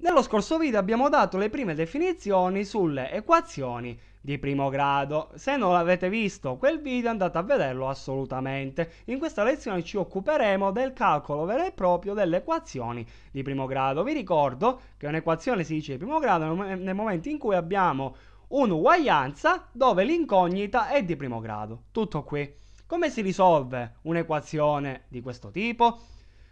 Nello scorso video abbiamo dato le prime definizioni sulle equazioni di primo grado. Se non l'avete visto quel video andate a vederlo assolutamente. In questa lezione ci occuperemo del calcolo vero e proprio delle equazioni di primo grado. Vi ricordo che un'equazione si dice di primo grado nel momento in cui abbiamo un'uguaglianza dove l'incognita è di primo grado. Tutto qui. Come si risolve un'equazione di questo tipo?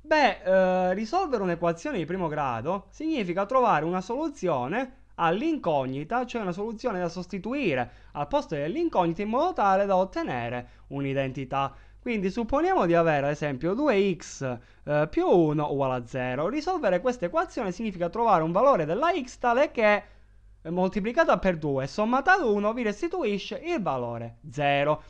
Beh, eh, risolvere un'equazione di primo grado significa trovare una soluzione all'incognita, cioè una soluzione da sostituire al posto dell'incognita in modo tale da ottenere un'identità. Quindi supponiamo di avere ad esempio 2x eh, più 1 uguale a 0. Risolvere questa equazione significa trovare un valore della x tale che moltiplicata per 2 e sommata ad 1 vi restituisce il valore 0.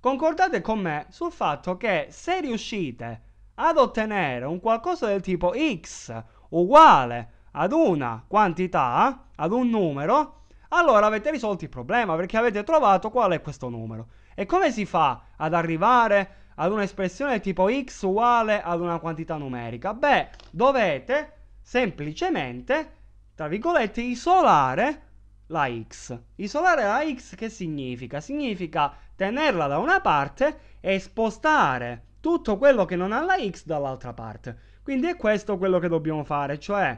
Concordate con me sul fatto che se riuscite a ad ottenere un qualcosa del tipo x uguale ad una quantità, ad un numero, allora avete risolto il problema perché avete trovato qual è questo numero. E come si fa ad arrivare ad un'espressione del tipo x uguale ad una quantità numerica? Beh, dovete semplicemente, tra virgolette, isolare la x. Isolare la x che significa? Significa tenerla da una parte e spostare tutto quello che non ha la x dall'altra parte. Quindi è questo quello che dobbiamo fare, cioè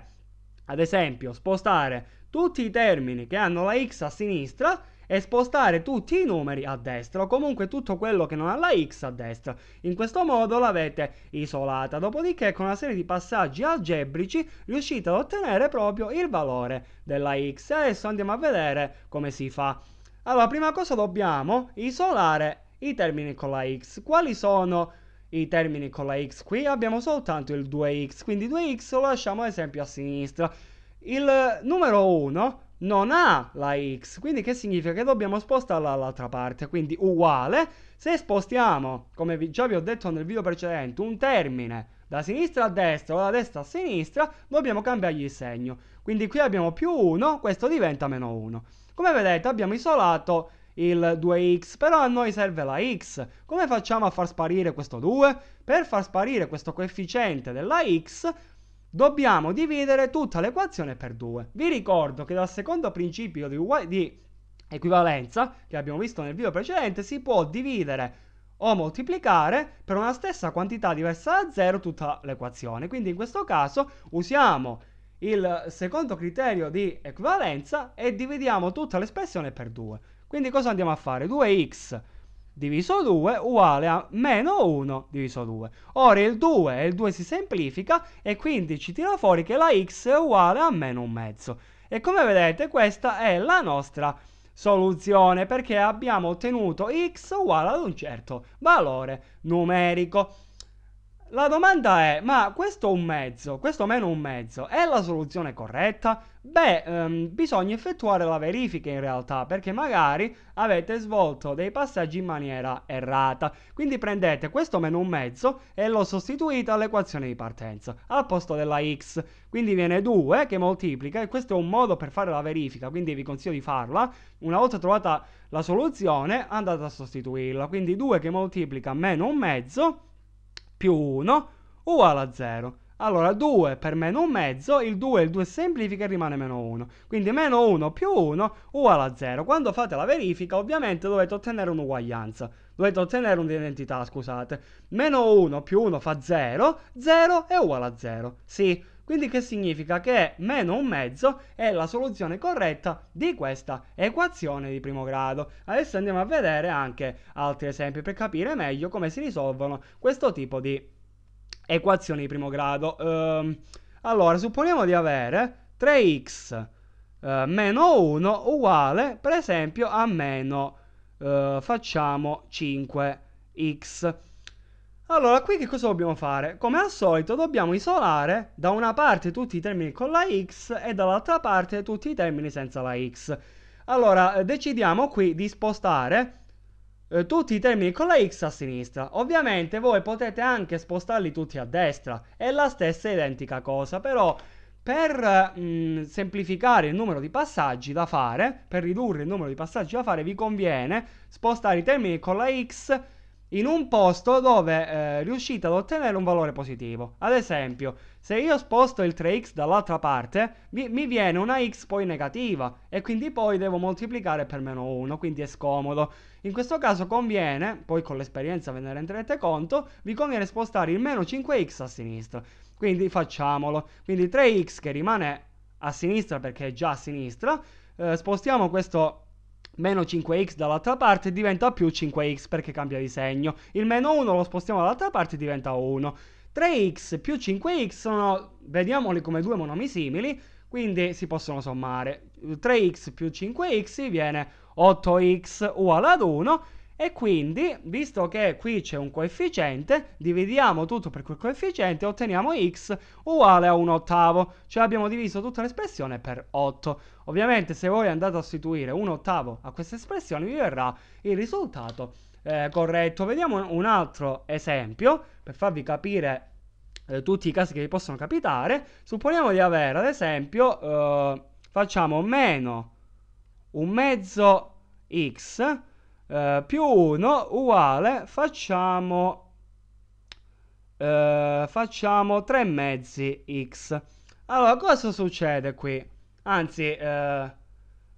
ad esempio spostare tutti i termini che hanno la x a sinistra e spostare tutti i numeri a destra o comunque tutto quello che non ha la x a destra. In questo modo l'avete isolata, dopodiché con una serie di passaggi algebrici riuscite ad ottenere proprio il valore della x. Adesso andiamo a vedere come si fa. Allora, prima cosa dobbiamo isolare i termini con la x. Quali sono i termini con la x qui, abbiamo soltanto il 2x, quindi 2x lo lasciamo ad esempio a sinistra. Il numero 1 non ha la x, quindi che significa che dobbiamo spostarla all'altra parte, quindi uguale, se spostiamo, come vi, già vi ho detto nel video precedente, un termine da sinistra a destra o da destra a sinistra, dobbiamo cambiargli il segno. Quindi qui abbiamo più 1, questo diventa meno 1. Come vedete abbiamo isolato il 2x, però a noi serve la x. Come facciamo a far sparire questo 2? Per far sparire questo coefficiente della x dobbiamo dividere tutta l'equazione per 2. Vi ricordo che dal secondo principio di, di equivalenza, che abbiamo visto nel video precedente, si può dividere o moltiplicare per una stessa quantità diversa da 0 tutta l'equazione. Quindi in questo caso usiamo il secondo criterio di equivalenza e dividiamo tutta l'espressione per 2. Quindi cosa andiamo a fare? 2x diviso 2 uguale a meno 1 diviso 2. Ora il 2 e il 2 si semplifica e quindi ci tira fuori che la x è uguale a meno un mezzo. E come vedete questa è la nostra soluzione perché abbiamo ottenuto x uguale ad un certo valore numerico. La domanda è, ma questo un mezzo, questo meno un mezzo, è la soluzione corretta? Beh, ehm, bisogna effettuare la verifica in realtà, perché magari avete svolto dei passaggi in maniera errata. Quindi prendete questo meno un mezzo e lo sostituite all'equazione di partenza, al posto della x. Quindi viene 2 che moltiplica e questo è un modo per fare la verifica, quindi vi consiglio di farla. Una volta trovata la soluzione andate a sostituirla, quindi 2 che moltiplica meno un mezzo più 1 uguale a 0. Allora 2 per meno un mezzo, il 2 il 2 semplifica e rimane meno 1. Quindi meno 1 più 1 uguale a 0. Quando fate la verifica ovviamente dovete ottenere un'uguaglianza, dovete ottenere un'identità scusate. Meno 1 più 1 fa 0, 0 è uguale a 0. Sì. Quindi che significa che meno un mezzo è la soluzione corretta di questa equazione di primo grado. Adesso andiamo a vedere anche altri esempi per capire meglio come si risolvono questo tipo di equazioni di primo grado. Um, allora, supponiamo di avere 3x eh, meno 1 uguale per esempio a meno, eh, facciamo, 5x. Allora, qui che cosa dobbiamo fare? Come al solito dobbiamo isolare da una parte tutti i termini con la x e dall'altra parte tutti i termini senza la x. Allora, eh, decidiamo qui di spostare eh, tutti i termini con la x a sinistra. Ovviamente voi potete anche spostarli tutti a destra, è la stessa identica cosa, però per mh, mm, semplificare il numero di passaggi da fare, per ridurre il numero di passaggi da fare, vi conviene spostare i termini con la x in un posto dove eh, riuscite ad ottenere un valore positivo. Ad esempio, se io sposto il 3x dall'altra parte, mi, mi viene una x poi negativa e quindi poi devo moltiplicare per meno 1, quindi è scomodo. In questo caso conviene, poi con l'esperienza ve ne renderete conto, vi conviene spostare il meno 5x a sinistra. Quindi facciamolo. Quindi 3x che rimane a sinistra perché è già a sinistra, eh, spostiamo questo meno 5x dall'altra parte diventa più 5x perché cambia di segno. Il meno 1 lo spostiamo dall'altra parte e diventa 1. 3x più 5x sono, vediamoli come due monomi simili, quindi si possono sommare. 3x più 5x viene 8x uguale ad 1 e quindi, visto che qui c'è un coefficiente, dividiamo tutto per quel coefficiente e otteniamo x uguale a un ottavo. Cioè abbiamo diviso tutta l'espressione per 8. Ovviamente se voi andate a sostituire un ottavo a questa espressione vi verrà il risultato eh, corretto. Vediamo un altro esempio per farvi capire eh, tutti i casi che vi possono capitare. Supponiamo di avere ad esempio, eh, facciamo meno un mezzo x eh, più 1 uguale facciamo, eh, facciamo 3 mezzi x. Allora, cosa succede qui? Anzi, eh,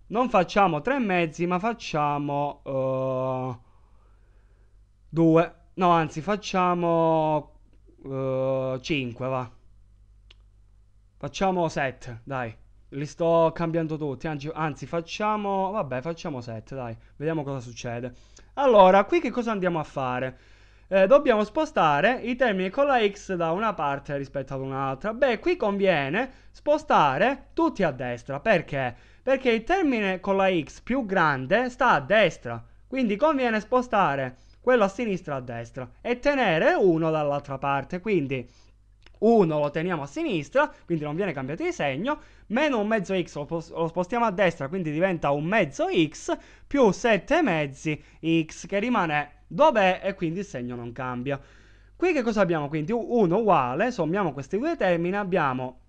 non facciamo 3 mezzi, ma facciamo 2. Eh, no, anzi, facciamo 5, eh, va. Facciamo 7, dai. Li sto cambiando tutti, anzi, anzi facciamo, vabbè, facciamo 7, dai, vediamo cosa succede. Allora, qui che cosa andiamo a fare? Eh, dobbiamo spostare i termini con la X da una parte rispetto ad un'altra. Beh, qui conviene spostare tutti a destra. Perché? Perché il termine con la X più grande sta a destra. Quindi conviene spostare quello a sinistra a destra e tenere uno dall'altra parte. Quindi 1 lo teniamo a sinistra, quindi non viene cambiato di segno, meno un mezzo x lo, lo, spostiamo a destra, quindi diventa un mezzo x, più 7 mezzi x che rimane dov'è e quindi il segno non cambia. Qui che cosa abbiamo? Quindi 1 uguale, sommiamo questi due termini, abbiamo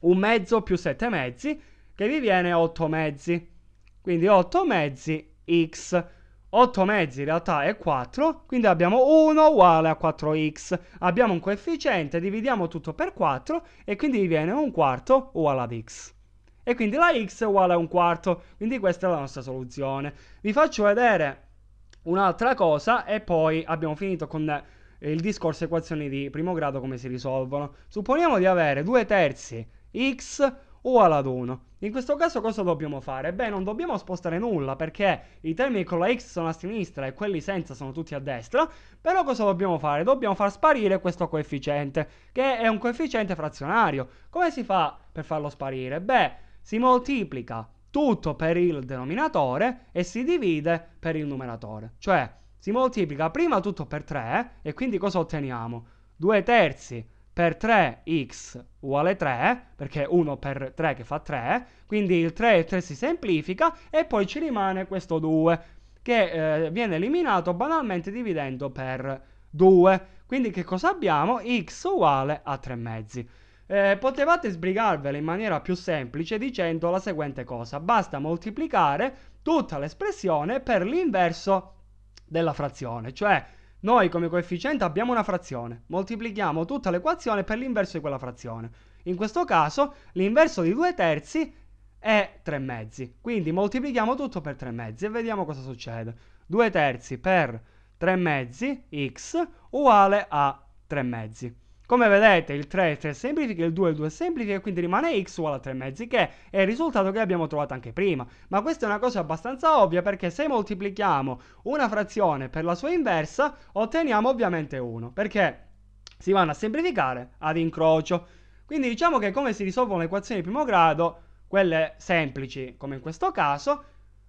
un mezzo più 7 mezzi che vi viene 8 mezzi, quindi 8 mezzi x 8 mezzi in realtà è 4, quindi abbiamo 1 uguale a 4x. Abbiamo un coefficiente, dividiamo tutto per 4 e quindi viene un quarto uguale ad x. E quindi la x è uguale a un quarto, quindi questa è la nostra soluzione. Vi faccio vedere un'altra cosa e poi abbiamo finito con il discorso equazioni di primo grado come si risolvono. Supponiamo di avere 2 terzi x o alla 1. In questo caso cosa dobbiamo fare? Beh, non dobbiamo spostare nulla perché i termini con la X sono a sinistra e quelli senza sono tutti a destra, però cosa dobbiamo fare? Dobbiamo far sparire questo coefficiente, che è un coefficiente frazionario. Come si fa per farlo sparire? Beh, si moltiplica tutto per il denominatore e si divide per il numeratore. Cioè, si moltiplica prima tutto per 3 eh, e quindi cosa otteniamo? 2 terzi per 3x uguale 3, perché 1 per 3 che fa 3, quindi il 3 e 3 si semplifica e poi ci rimane questo 2 che eh, viene eliminato banalmente dividendo per 2. Quindi che cosa abbiamo? x uguale a 3 mezzi. Eh, potevate sbrigarvela in maniera più semplice dicendo la seguente cosa. Basta moltiplicare tutta l'espressione per l'inverso della frazione, cioè noi come coefficiente abbiamo una frazione, moltiplichiamo tutta l'equazione per l'inverso di quella frazione. In questo caso l'inverso di 2 terzi è 3 mezzi, quindi moltiplichiamo tutto per 3 mezzi e vediamo cosa succede. 2 terzi per 3 mezzi x uguale a 3 mezzi. Come vedete il 3 è 3 semplifica, il 2 è 2 semplifica e quindi rimane x uguale a 3 mezzi che è il risultato che abbiamo trovato anche prima. Ma questa è una cosa abbastanza ovvia perché se moltiplichiamo una frazione per la sua inversa otteniamo ovviamente 1 perché si vanno a semplificare ad incrocio. Quindi diciamo che come si risolvono le equazioni di primo grado, quelle semplici come in questo caso,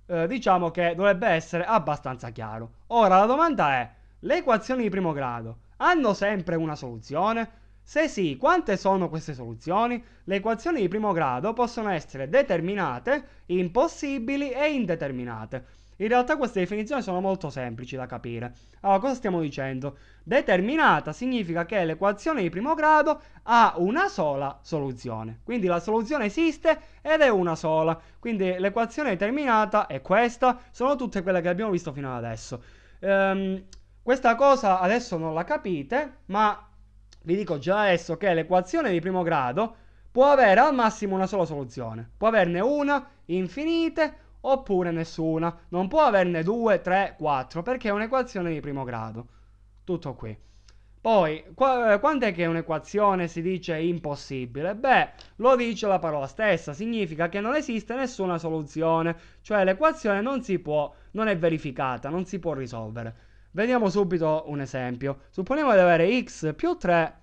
eh, diciamo che dovrebbe essere abbastanza chiaro. Ora la domanda è, le equazioni di primo grado hanno sempre una soluzione? Se sì, quante sono queste soluzioni? Le equazioni di primo grado possono essere determinate, impossibili e indeterminate. In realtà queste definizioni sono molto semplici da capire. Allora, cosa stiamo dicendo? Determinata significa che l'equazione di primo grado ha una sola soluzione. Quindi la soluzione esiste ed è una sola. Quindi l'equazione determinata è questa, sono tutte quelle che abbiamo visto fino ad adesso. Um, questa cosa adesso non la capite, ma vi dico già adesso che l'equazione di primo grado può avere al massimo una sola soluzione. Può averne una, infinite, oppure nessuna. Non può averne due, tre, quattro, perché è un'equazione di primo grado. Tutto qui. Poi, qu- eh, quando è che un'equazione si dice impossibile? Beh, lo dice la parola stessa, significa che non esiste nessuna soluzione, cioè l'equazione non si può, non è verificata, non si può risolvere. Vediamo subito un esempio. Supponiamo di avere x più 3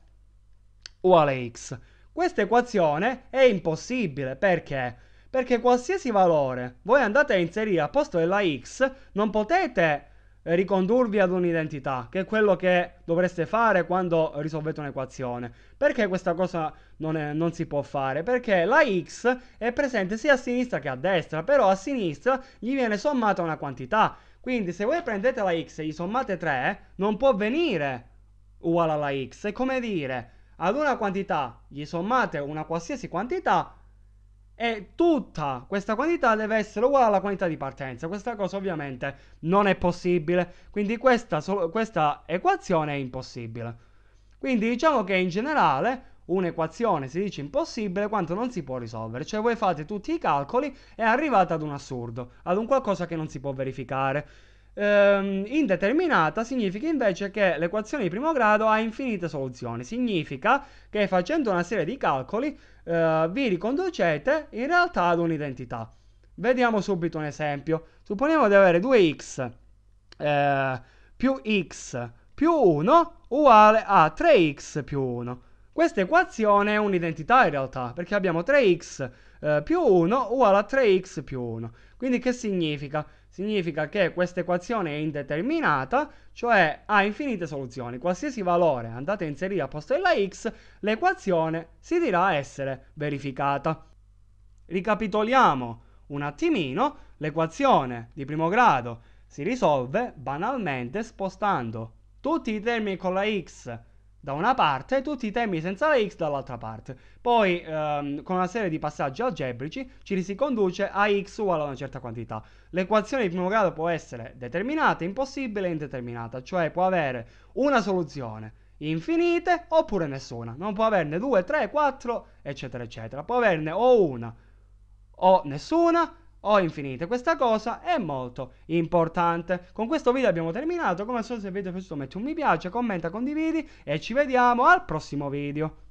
uguale x. Questa equazione è impossibile, perché? Perché qualsiasi valore voi andate a inserire al posto della x, non potete ricondurvi ad un'identità, che è quello che dovreste fare quando risolvete un'equazione. Perché questa cosa non, è, non, si può fare? Perché la x è presente sia a sinistra che a destra, però a sinistra gli viene sommata una quantità quindi se voi prendete la x e gli sommate 3, non può venire uguale alla x. È come dire, ad una quantità gli sommate una qualsiasi quantità e tutta questa quantità deve essere uguale alla quantità di partenza. Questa cosa ovviamente non è possibile, quindi questa, questa equazione è impossibile. Quindi diciamo che in generale un'equazione si dice impossibile quanto non si può risolvere, cioè voi fate tutti i calcoli e arrivate ad un assurdo, ad un qualcosa che non si può verificare. Ehm, indeterminata significa invece che l'equazione di primo grado ha infinite soluzioni, significa che facendo una serie di calcoli eh, vi riconducete in realtà ad un'identità. Vediamo subito un esempio. Supponiamo di avere 2x eh, più x più 1 uguale a 3x più 1. Questa equazione è un'identità in realtà, perché abbiamo 3x eh, più 1 uguale a 3x più 1. Quindi che significa? Significa che questa equazione è indeterminata, cioè ha infinite soluzioni. Qualsiasi valore andate a inserire a posto della x, l'equazione si dirà essere verificata. Ricapitoliamo un attimino, l'equazione di primo grado si risolve banalmente spostando tutti i termini con la x da una parte e tutti i temi senza la x dall'altra parte. Poi ehm, con una serie di passaggi algebrici ci si conduce a x uguale a una certa quantità. L'equazione di primo grado può essere determinata, impossibile e indeterminata, cioè può avere una soluzione infinite oppure nessuna. Non può averne 2, 3, 4, eccetera, eccetera. Può averne o una o nessuna o infinite. Questa cosa è molto importante. Con questo video abbiamo terminato. Come al solito se il video è piaciuto metti un mi piace, commenta, condividi e ci vediamo al prossimo video.